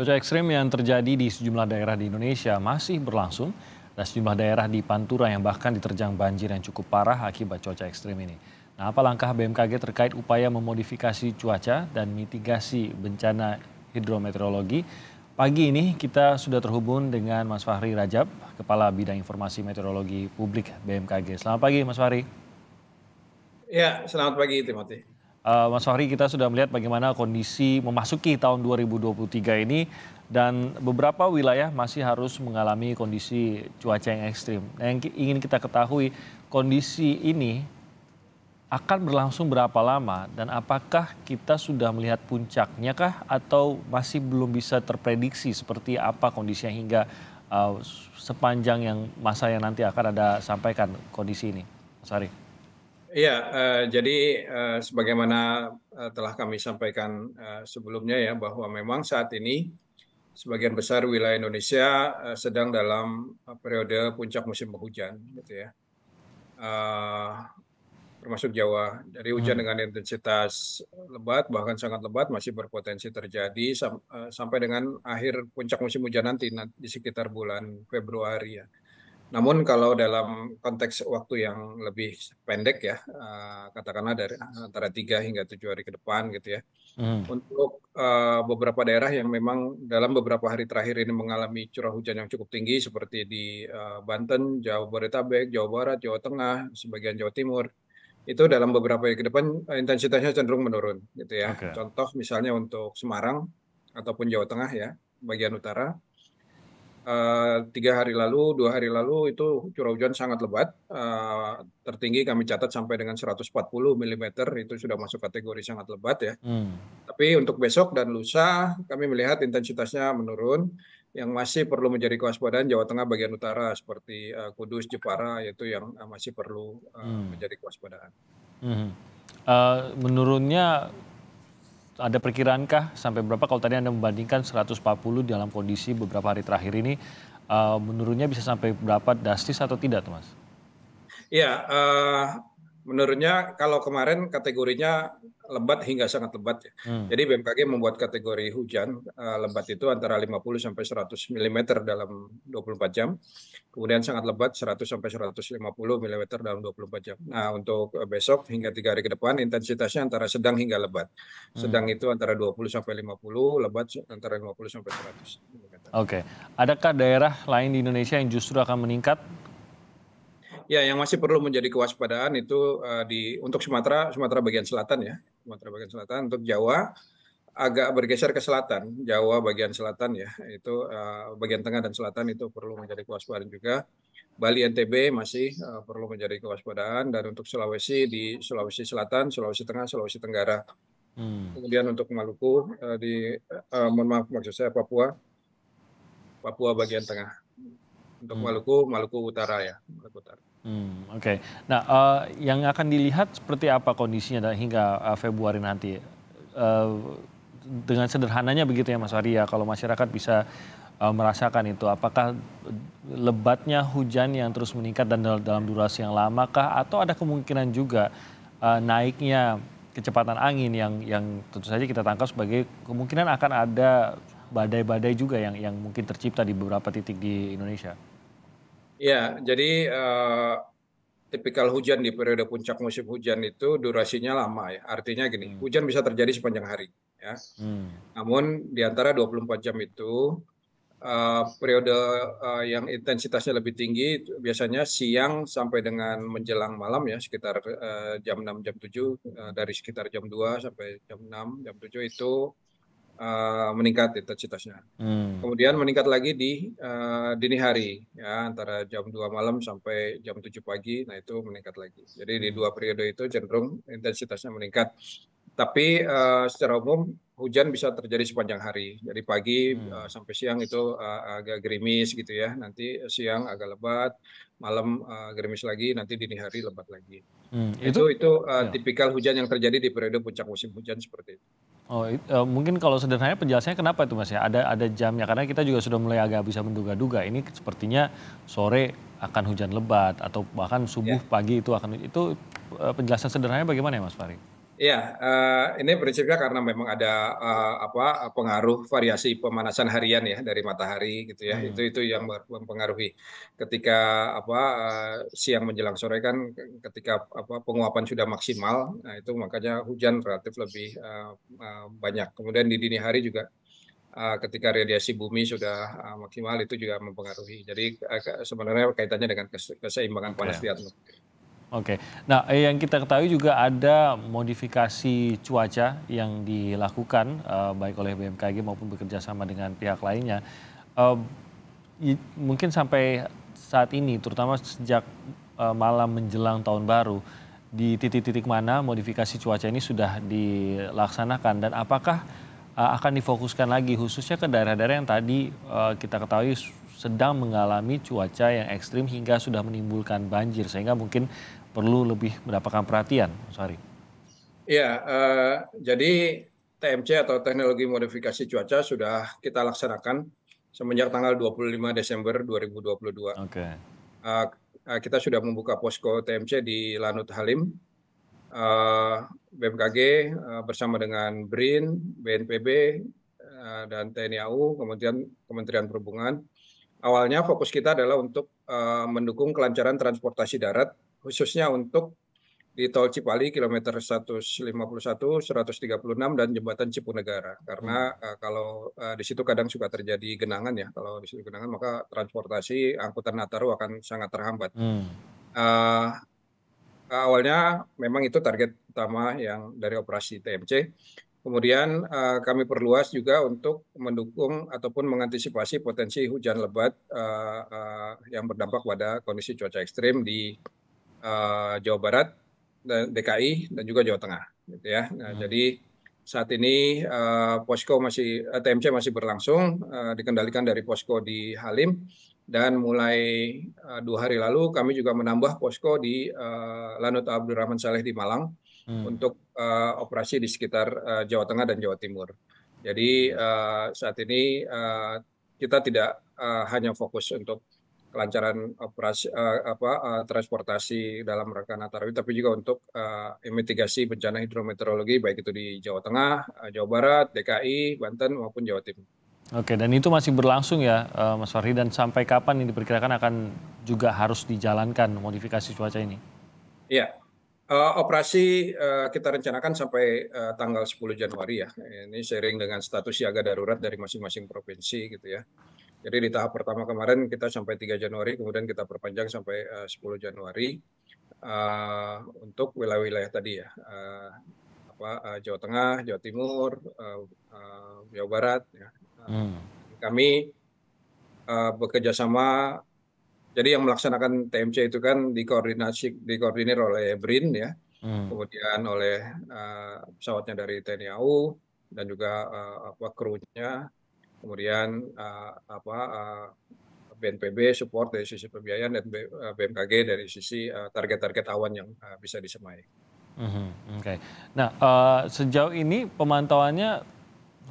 Cuaca ekstrim yang terjadi di sejumlah daerah di Indonesia masih berlangsung dan sejumlah daerah di Pantura yang bahkan diterjang banjir yang cukup parah akibat cuaca ekstrim ini. Nah, apa langkah BMKG terkait upaya memodifikasi cuaca dan mitigasi bencana hidrometeorologi? Pagi ini kita sudah terhubung dengan Mas Fahri Rajab, Kepala Bidang Informasi Meteorologi Publik BMKG. Selamat pagi Mas Fahri. Ya, selamat pagi Timothy. Uh, Mas Fahri, kita sudah melihat bagaimana kondisi memasuki tahun 2023 ini dan beberapa wilayah masih harus mengalami kondisi cuaca yang ekstrim. Nah, yang ingin kita ketahui, kondisi ini akan berlangsung berapa lama dan apakah kita sudah melihat puncaknya kah atau masih belum bisa terprediksi seperti apa kondisinya hingga uh, sepanjang yang masa yang nanti akan ada sampaikan kondisi ini, Mas Fahri? Iya, uh, jadi uh, sebagaimana uh, telah kami sampaikan uh, sebelumnya ya bahwa memang saat ini sebagian besar wilayah Indonesia uh, sedang dalam periode puncak musim penghujan, gitu ya. uh, termasuk Jawa. Dari hujan hmm. dengan intensitas lebat bahkan sangat lebat masih berpotensi terjadi sam sampai dengan akhir puncak musim hujan nanti, nanti di sekitar bulan Februari ya. Namun kalau dalam konteks waktu yang lebih pendek ya, eh, katakanlah dari antara tiga hingga tujuh hari ke depan gitu ya. Hmm. Untuk eh, beberapa daerah yang memang dalam beberapa hari terakhir ini mengalami curah hujan yang cukup tinggi seperti di eh, Banten, Jawa Barat, Jawa Barat, Jawa Tengah, sebagian Jawa Timur, itu dalam beberapa hari ke depan intensitasnya cenderung menurun gitu ya. Okay. Contoh misalnya untuk Semarang ataupun Jawa Tengah ya, bagian utara Uh, tiga hari lalu, dua hari lalu itu curah hujan sangat lebat. Uh, tertinggi kami catat sampai dengan 140 mm itu sudah masuk kategori sangat lebat ya. Hmm. Tapi untuk besok dan lusa kami melihat intensitasnya menurun. Yang masih perlu menjadi kewaspadaan Jawa Tengah bagian utara seperti uh, Kudus, Jepara yaitu yang masih perlu uh, hmm. menjadi kewaspadaan. Hmm. Uh, menurunnya ada perkiraankah sampai berapa kalau tadi Anda membandingkan 140 dalam kondisi beberapa hari terakhir ini uh, menurunnya bisa sampai berapa drastis atau tidak, Mas? Ya, uh, menurutnya kalau kemarin kategorinya lebat hingga sangat lebat ya. Hmm. Jadi BMKG membuat kategori hujan eh, lebat itu antara 50 sampai 100 mm dalam 24 jam. Kemudian sangat lebat 100 sampai 150 mm dalam 24 jam. Nah, untuk eh, besok hingga tiga hari ke depan intensitasnya antara sedang hingga lebat. Hmm. Sedang hmm. itu antara 20 sampai 50, lebat antara 50 sampai 100 mm. Oke. Okay. Adakah daerah lain di Indonesia yang justru akan meningkat Ya, yang masih perlu menjadi kewaspadaan itu uh, di untuk Sumatera, Sumatera bagian selatan ya, Sumatera bagian selatan untuk Jawa agak bergeser ke selatan, Jawa bagian selatan ya, itu uh, bagian tengah dan selatan itu perlu menjadi kewaspadaan juga. Bali NTB masih uh, perlu menjadi kewaspadaan dan untuk Sulawesi di Sulawesi Selatan, Sulawesi Tengah, Sulawesi Tenggara. Hmm. Kemudian untuk Maluku uh, di uh, mohon maaf maksud saya Papua, Papua bagian tengah. Untuk hmm. Maluku, Maluku Utara ya, Maluku Utara. Hmm, Oke, okay. nah uh, yang akan dilihat seperti apa kondisinya hingga uh, Februari nanti. Uh, dengan sederhananya begitu ya Mas Arya, kalau masyarakat bisa uh, merasakan itu, apakah lebatnya hujan yang terus meningkat dan dal dalam durasi yang lamakah, atau ada kemungkinan juga uh, naiknya kecepatan angin yang yang tentu saja kita tangkap sebagai kemungkinan akan ada badai-badai juga yang yang mungkin tercipta di beberapa titik di Indonesia. Ya, jadi uh, tipikal hujan di periode puncak musim hujan itu durasinya lama ya. Artinya gini, hmm. hujan bisa terjadi sepanjang hari ya. Hmm. Namun di antara 24 jam itu uh, periode uh, yang intensitasnya lebih tinggi biasanya siang sampai dengan menjelang malam ya, sekitar uh, jam 6 jam 7 uh, dari sekitar jam 2 sampai jam 6 jam 7 itu uh, meningkat intensitasnya. Hmm. Kemudian meningkat lagi di uh, dini hari ya antara jam dua malam sampai jam 7 pagi. Nah, itu meningkat lagi. Jadi di hmm. dua periode itu cenderung intensitasnya meningkat. Tapi uh, secara umum hujan bisa terjadi sepanjang hari. dari pagi hmm. uh, sampai siang itu uh, agak gerimis gitu ya. Nanti siang agak lebat, malam uh, gerimis lagi, nanti dini hari lebat lagi. Hmm. Nah, itu itu, itu uh, ya. tipikal hujan yang terjadi di periode puncak musim hujan seperti itu. Oh, uh, mungkin kalau sederhananya penjelasannya kenapa itu Mas ya? Ada ada jamnya karena kita juga sudah mulai agak bisa menduga-duga ini sepertinya sore akan hujan lebat atau bahkan subuh ya. pagi itu akan itu penjelasan sederhananya bagaimana ya Mas Farid? Ya, uh, ini prinsipnya karena memang ada uh, apa pengaruh variasi pemanasan harian ya dari matahari gitu ya. Hmm. Itu itu yang mempengaruhi ketika apa uh, siang menjelang sore kan ketika apa penguapan sudah maksimal, nah itu makanya hujan relatif lebih uh, uh, banyak. Kemudian di dini hari juga ketika radiasi bumi sudah maksimal itu juga mempengaruhi. Jadi sebenarnya kaitannya dengan keseimbangan panas yeah. di atmosfer. Oke, nah eh, yang kita ketahui juga ada modifikasi cuaca yang dilakukan uh, baik oleh BMKG maupun bekerja sama dengan pihak lainnya. Uh, mungkin sampai saat ini, terutama sejak uh, malam menjelang tahun baru, di titik-titik mana modifikasi cuaca ini sudah dilaksanakan dan apakah uh, akan difokuskan lagi khususnya ke daerah-daerah yang tadi uh, kita ketahui sedang mengalami cuaca yang ekstrim hingga sudah menimbulkan banjir sehingga mungkin perlu lebih mendapatkan perhatian, Mas Hari? Ya, eh, jadi TMC atau teknologi modifikasi cuaca sudah kita laksanakan semenjak tanggal 25 Desember 2022. Oke. Okay. Eh, eh, kita sudah membuka posko TMC di Lanut Halim. Eh, BMKG eh, bersama dengan BRIN, BNPB, eh, dan TNI AU, kemudian Kementerian Perhubungan. Awalnya fokus kita adalah untuk uh, mendukung kelancaran transportasi darat khususnya untuk di tol Cipali kilometer 151, 136 dan jembatan Cipunegara karena uh, kalau uh, di situ kadang suka terjadi genangan ya kalau di situ genangan maka transportasi angkutan Nataru akan sangat terhambat. Hmm. Uh, awalnya memang itu target utama yang dari operasi TMC. Kemudian uh, kami perluas juga untuk mendukung ataupun mengantisipasi potensi hujan lebat uh, uh, yang berdampak pada kondisi cuaca ekstrim di uh, Jawa Barat, DKI, dan juga Jawa Tengah. Gitu ya. Nah, hmm. Jadi saat ini uh, posko masih uh, eh, TMC masih berlangsung uh, dikendalikan dari posko di Halim dan mulai uh, dua hari lalu kami juga menambah posko di uh, Lanut Abdurrahman Saleh di Malang hmm. untuk uh, operasi di sekitar uh, Jawa Tengah dan Jawa Timur. Jadi uh, saat ini uh, kita tidak uh, hanya fokus untuk kelancaran operasi uh, apa uh, transportasi dalam rangka Nataru tapi juga untuk uh, mitigasi bencana hidrometeorologi baik itu di Jawa Tengah, Jawa Barat, DKI, Banten maupun Jawa Timur. Oke, dan itu masih berlangsung ya, Mas Fahri. Dan sampai kapan ini diperkirakan akan juga harus dijalankan modifikasi cuaca ini? Iya, operasi kita rencanakan sampai tanggal 10 Januari ya. Ini sering dengan status siaga darurat dari masing-masing provinsi gitu ya. Jadi di tahap pertama kemarin kita sampai 3 Januari, kemudian kita perpanjang sampai eh, uh, 10 Januari uh, untuk wilayah-wilayah tadi ya, uh, apa, uh, Jawa Tengah, Jawa Timur, uh, uh, Jawa Barat. Ya. Uh, hmm. Kami uh, bekerja sama. Jadi yang melaksanakan TMC itu kan dikoordinasi, dikoordinir oleh BRIN ya, hmm. kemudian oleh uh, pesawatnya dari TNI AU dan juga uh, apa krunya kemudian eh, apa BNPB eh, support dari sisi pembiayaan dan BMKG eh, dari sisi target-target awan yang bisa disemai. Mm -hmm. Oke. Okay. Nah, uh, sejauh ini pemantauannya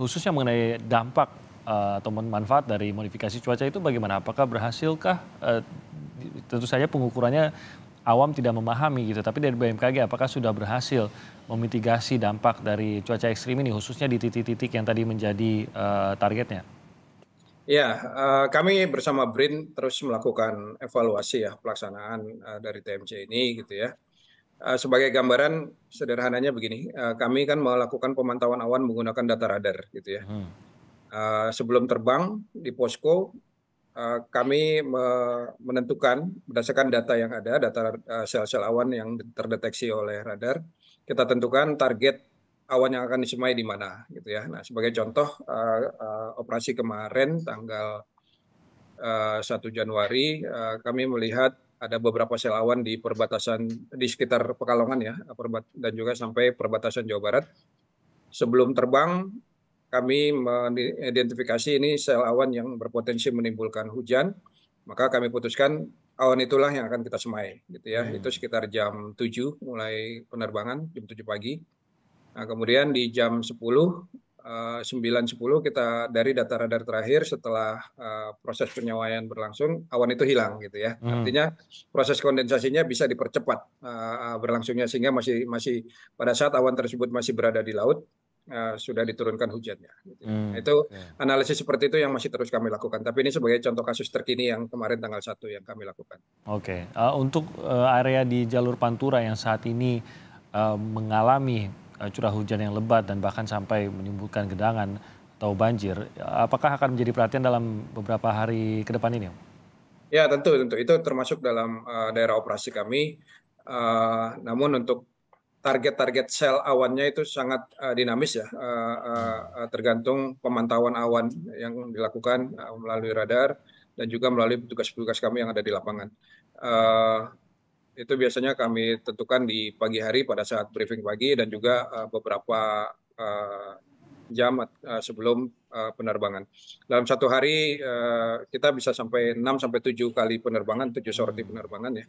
khususnya mengenai dampak uh, atau manfaat dari modifikasi cuaca itu bagaimana? Apakah berhasilkah? Uh, tentu saja pengukurannya awam tidak memahami gitu. Tapi dari BMKG apakah sudah berhasil memitigasi dampak dari cuaca ekstrim ini khususnya di titik-titik yang tadi menjadi uh, targetnya? Ya, uh, kami bersama BRIN terus melakukan evaluasi ya pelaksanaan uh, dari TMC ini gitu ya. Uh, sebagai gambaran sederhananya begini, uh, kami kan melakukan pemantauan awan menggunakan data radar gitu ya. Hmm. Uh, sebelum terbang di posko Eh, kami menentukan berdasarkan data yang ada, data eh, sel-sel awan yang terdeteksi oleh radar, kita tentukan target awan yang akan disemai di mana, gitu ya. Nah, sebagai contoh eh, operasi kemarin tanggal 1 Januari kami melihat ada beberapa sel awan di perbatasan di sekitar Pekalongan ya, dan juga sampai perbatasan Jawa Barat. Sebelum terbang kami mengidentifikasi ini sel awan yang berpotensi menimbulkan hujan, maka kami putuskan awan itulah yang akan kita semai gitu ya. Hmm. Itu sekitar jam 7 mulai penerbangan jam 7 pagi. Nah, kemudian di jam 10 9.10 eh, kita dari data radar terakhir setelah eh, proses penyawaian berlangsung awan itu hilang gitu ya hmm. artinya proses kondensasinya bisa dipercepat eh, berlangsungnya sehingga masih masih pada saat awan tersebut masih berada di laut Eh, sudah diturunkan hujannya. Gitu. Hmm, itu yeah. analisis seperti itu yang masih terus kami lakukan. Tapi ini sebagai contoh kasus terkini yang kemarin tanggal 1 yang kami lakukan. Oke, okay. uh, eh, untuk uh, area di jalur Pantura yang saat ini uh, mengalami uh, curah hujan yang lebat dan bahkan sampai menimbulkan gedangan atau banjir, apakah akan menjadi perhatian dalam beberapa hari ke depan ini? Ya tentu, tentu itu termasuk dalam uh, daerah operasi kami. Uh, namun untuk target-target sel awannya itu sangat uh, dinamis ya, uh, uh, tergantung pemantauan awan yang dilakukan uh, melalui radar dan juga melalui petugas-petugas kami yang ada di lapangan. Uh, itu biasanya kami tentukan di pagi hari pada saat briefing pagi dan juga uh, beberapa uh, jam uh, sebelum uh, penerbangan. Dalam satu hari uh, kita bisa sampai 6 sampai 7 kali penerbangan, 7 sorti hmm. penerbangan ya.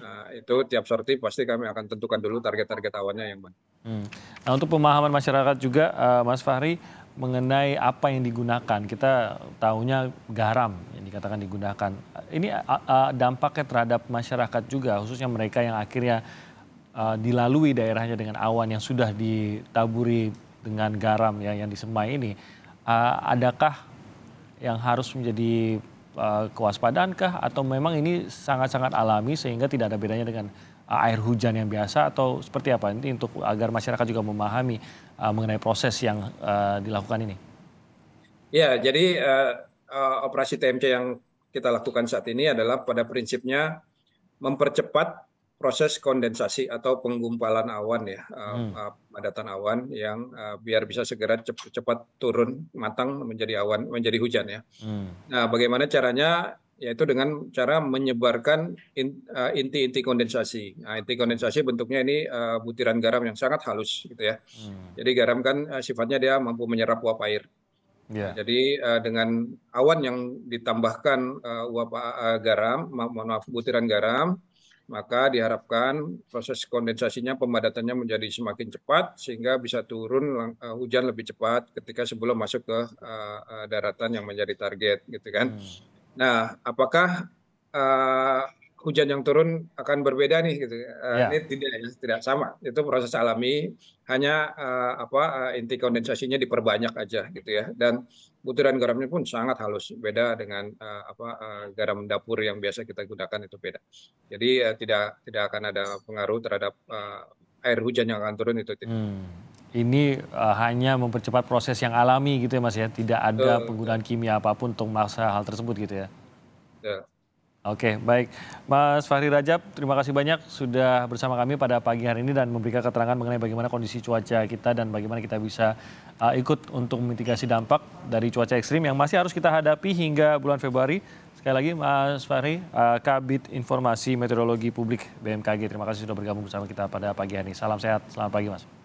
Nah, itu tiap sorti pasti kami akan tentukan dulu target-target awannya yang mana. Hmm. Nah, untuk pemahaman masyarakat juga uh, Mas Fahri mengenai apa yang digunakan. Kita tahunya garam yang dikatakan digunakan. Ini uh, dampaknya terhadap masyarakat juga khususnya mereka yang akhirnya dilalui daerahnya dengan awan yang sudah ditaburi dengan garam ya yang disemai ini, uh, adakah yang harus menjadi uh, kewaspadaankah atau memang ini sangat-sangat alami sehingga tidak ada bedanya dengan uh, air hujan yang biasa atau seperti apa ini untuk agar masyarakat juga memahami uh, mengenai proses yang uh, dilakukan ini. Ya, jadi uh, uh, operasi TMC yang kita lakukan saat ini adalah pada prinsipnya mempercepat proses kondensasi atau penggumpalan awan ya, eh, hmm. Eh, padatan awan yang eh, biar bisa segera cepat cepat turun matang menjadi awan menjadi hujan ya. Hmm. Nah, bagaimana caranya? Yaitu dengan cara menyebarkan inti-inti kondensasi. Nah, inti kondensasi bentuknya ini butiran garam yang sangat halus gitu ya. Hmm. Jadi garam kan sifatnya dia mampu menyerap uap air. Yeah. Ya. jadi dengan awan yang ditambahkan uap garam, ma maaf butiran garam maka diharapkan proses kondensasinya pemadatannya menjadi semakin cepat sehingga bisa turun uh, hujan lebih cepat ketika sebelum masuk ke uh, daratan yang menjadi target gitu kan. Hmm. Nah, apakah uh, hujan yang turun akan berbeda nih gitu. Eh, ya. Ini tidak tidak sama. Itu proses alami, hanya uh, apa uh, inti kondensasinya diperbanyak aja gitu ya. Dan butiran garamnya pun sangat halus, beda dengan uh, apa uh, garam dapur yang biasa kita gunakan itu beda. Jadi uh, tidak tidak akan ada pengaruh terhadap uh, air hujan yang akan turun itu tidak. Hmm ini uh, hanya mempercepat proses yang alami gitu ya Mas ya, tidak ada uh, penggunaan kimia apapun untuk memaksa hal tersebut gitu ya. Yeah. Oke, baik. Mas Fahri Rajab, terima kasih banyak sudah bersama kami pada pagi hari ini dan memberikan keterangan mengenai bagaimana kondisi cuaca kita dan bagaimana kita bisa uh, ikut untuk memitigasi dampak dari cuaca ekstrim yang masih harus kita hadapi hingga bulan Februari. Sekali lagi, Mas Fahri, uh, Kabit Informasi Meteorologi Publik BMKG, terima kasih sudah bergabung bersama kita pada pagi hari ini. Salam sehat, selamat pagi, Mas.